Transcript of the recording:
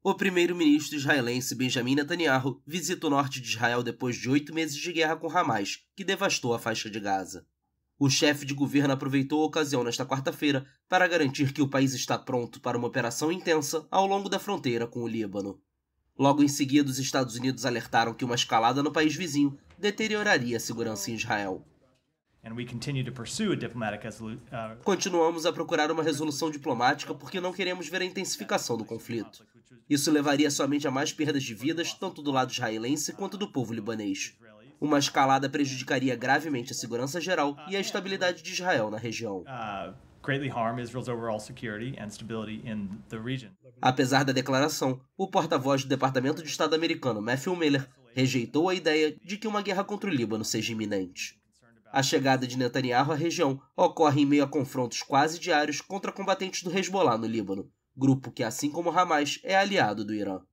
O primeiro-ministro israelense Benjamin Netanyahu visita o norte de Israel depois de oito meses de guerra com Hamas, que devastou a faixa de Gaza. O chefe de governo aproveitou a ocasião nesta quarta-feira para garantir que o país está pronto para uma operação intensa ao longo da fronteira com o Líbano. Logo em seguida, os Estados Unidos alertaram que uma escalada no país vizinho deterioraria a segurança em Israel. Uh, Continuamos a procurar uma resolução diplomática porque não queremos ver a intensificação do conflito. Isso levaria somente a mais perdas de vidas, tanto do lado israelense quanto do povo libanês. Uma escalada prejudicaria gravemente a segurança geral e a estabilidade de Israel na região. Uh, Apesar da declaração, o porta-voz do Departamento de Estado americano, Matthew Miller, rejeitou a ideia de que uma guerra contra o Líbano seja iminente. A chegada de Netanyahu à região ocorre em meio a confrontos quase diários contra combatentes do Hezbollah no Líbano, grupo que, assim como Hamas, é aliado do Irã.